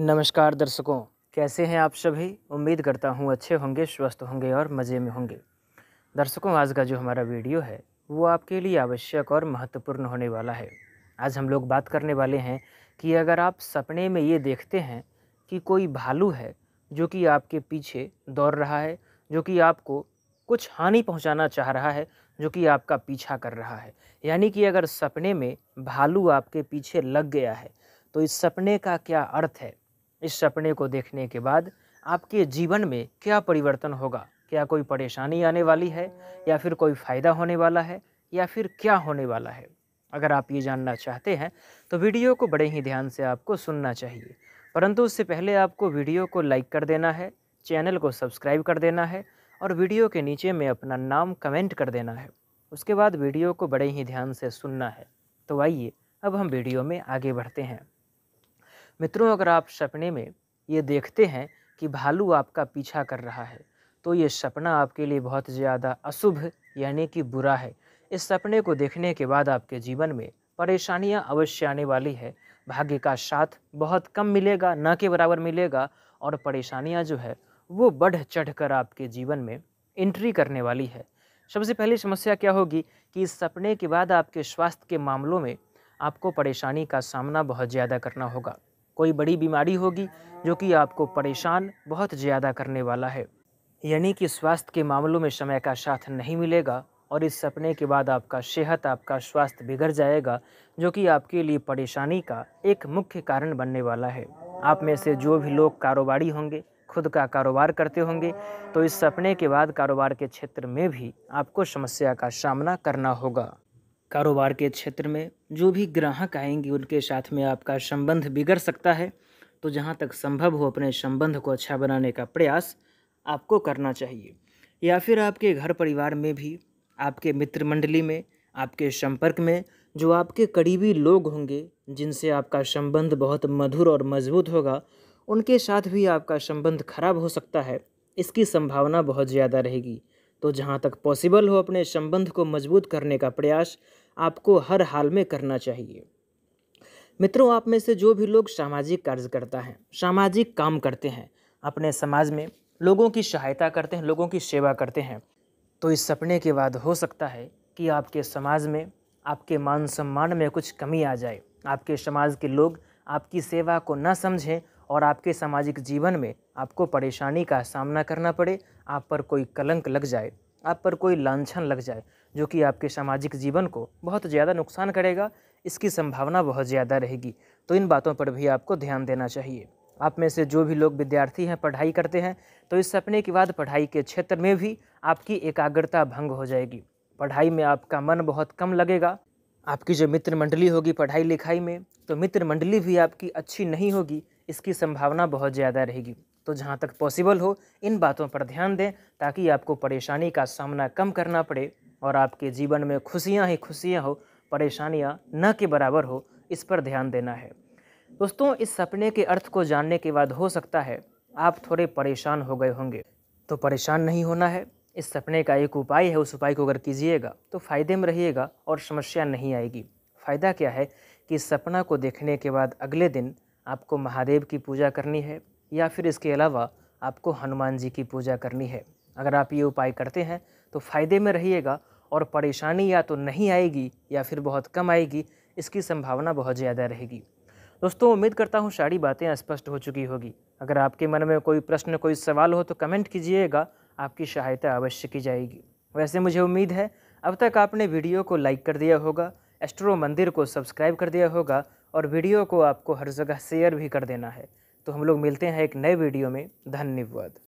नमस्कार दर्शकों कैसे हैं आप सभी उम्मीद करता हूं अच्छे होंगे स्वस्थ होंगे और मज़े में होंगे दर्शकों आज का जो हमारा वीडियो है वो आपके लिए आवश्यक और महत्वपूर्ण होने वाला है आज हम लोग बात करने वाले हैं कि अगर आप सपने में ये देखते हैं कि कोई भालू है जो कि आपके पीछे दौड़ रहा है जो कि आपको कुछ हानि पहुँचाना चाह रहा है जो कि आपका पीछा कर रहा है यानी कि अगर सपने में भालू आपके पीछे लग गया है तो इस सपने का क्या अर्थ है इस सपने को देखने के बाद आपके जीवन में क्या परिवर्तन होगा क्या कोई परेशानी आने वाली है या फिर कोई फ़ायदा होने वाला है या फिर क्या होने वाला है अगर आप ये जानना चाहते हैं तो वीडियो को बड़े ही ध्यान से आपको सुनना चाहिए परंतु उससे पहले आपको वीडियो को लाइक कर देना है चैनल को सब्सक्राइब कर देना है और वीडियो के नीचे में अपना नाम कमेंट कर देना है उसके बाद वीडियो को बड़े ही ध्यान से सुनना है तो आइए अब हम वीडियो में आगे बढ़ते हैं मित्रों अगर आप सपने में ये देखते हैं कि भालू आपका पीछा कर रहा है तो ये सपना आपके लिए बहुत ज़्यादा अशुभ यानी कि बुरा है इस सपने को देखने के बाद आपके जीवन में परेशानियां अवश्य आने वाली है भाग्य का साथ बहुत कम मिलेगा न के बराबर मिलेगा और परेशानियां जो है वो बढ़ चढ़ कर आपके जीवन में एंट्री करने वाली है सबसे पहली समस्या क्या होगी कि इस सपने के बाद आपके स्वास्थ्य के मामलों में आपको परेशानी का सामना बहुत ज़्यादा करना होगा कोई बड़ी बीमारी होगी जो कि आपको परेशान बहुत ज़्यादा करने वाला है यानी कि स्वास्थ्य के मामलों में समय का साथ नहीं मिलेगा और इस सपने के बाद आपका सेहत आपका स्वास्थ्य बिगड़ जाएगा जो कि आपके लिए परेशानी का एक मुख्य कारण बनने वाला है आप में से जो भी लोग कारोबारी होंगे खुद का कारोबार करते होंगे तो इस सपने के बाद कारोबार के क्षेत्र में भी आपको समस्या का सामना करना होगा कारोबार के क्षेत्र में जो भी ग्राहक आएंगे उनके साथ में आपका संबंध बिगड़ सकता है तो जहाँ तक संभव हो अपने संबंध को अच्छा बनाने का प्रयास आपको करना चाहिए या फिर आपके घर परिवार में भी आपके मित्र मंडली में आपके संपर्क में जो आपके करीबी लोग होंगे जिनसे आपका संबंध बहुत मधुर और मजबूत होगा उनके साथ भी आपका संबंध खराब हो सकता है इसकी संभावना बहुत ज़्यादा रहेगी तो जहाँ तक पॉसिबल हो अपने संबंध को मजबूत करने का प्रयास आपको हर हाल में करना चाहिए मित्रों आप में से जो भी लोग सामाजिक कार्यकर्ता हैं सामाजिक काम करते हैं अपने समाज में लोगों की सहायता करते हैं लोगों की सेवा करते हैं तो इस सपने के बाद हो सकता है कि आपके समाज में आपके मान सम्मान में कुछ कमी आ जाए आपके समाज के लोग आपकी सेवा को न समझें और आपके सामाजिक जीवन में आपको परेशानी का सामना करना पड़े आप पर कोई कलंक लग जाए आप पर कोई लांछन लग जाए जो कि आपके सामाजिक जीवन को बहुत ज़्यादा नुकसान करेगा इसकी संभावना बहुत ज़्यादा रहेगी तो इन बातों पर भी आपको ध्यान देना चाहिए आप में से जो भी लोग विद्यार्थी हैं पढ़ाई करते हैं तो इस सपने के बाद पढ़ाई के क्षेत्र में भी आपकी एकाग्रता भंग हो जाएगी पढ़ाई में आपका मन बहुत कम लगेगा आपकी जो मित्र मंडली होगी पढ़ाई लिखाई में तो मित्र मंडली भी आपकी अच्छी नहीं होगी इसकी संभावना बहुत ज़्यादा रहेगी तो जहाँ तक पॉसिबल हो इन बातों पर ध्यान दें ताकि आपको परेशानी का सामना कम करना पड़े और आपके जीवन में खुशियाँ ही खुशियाँ हो परेशानियाँ न के बराबर हो इस पर ध्यान देना है दोस्तों इस सपने के अर्थ को जानने के बाद हो सकता है आप थोड़े परेशान हो गए होंगे तो परेशान नहीं होना है इस सपने का एक उपाय है उस उपाय को अगर कीजिएगा तो फ़ायदे में रहिएगा और समस्या नहीं आएगी फ़ायदा क्या है कि इस सपना को देखने के बाद अगले दिन आपको महादेव की पूजा करनी है या फिर इसके अलावा आपको हनुमान जी की पूजा करनी है अगर आप ये उपाय करते हैं तो फ़ायदे में रहिएगा और परेशानी या तो नहीं आएगी या फिर बहुत कम आएगी इसकी संभावना बहुत ज़्यादा रहेगी दोस्तों उम्मीद करता हूँ सारी बातें स्पष्ट हो चुकी होगी अगर आपके मन में कोई प्रश्न कोई सवाल हो तो कमेंट कीजिएगा आपकी सहायता अवश्य की जाएगी वैसे मुझे उम्मीद है अब तक आपने वीडियो को लाइक कर दिया होगा एस्ट्रो मंदिर को सब्सक्राइब कर दिया होगा और वीडियो को आपको हर जगह शेयर भी कर देना है तो हम लोग मिलते हैं एक नए वीडियो में धन्यवाद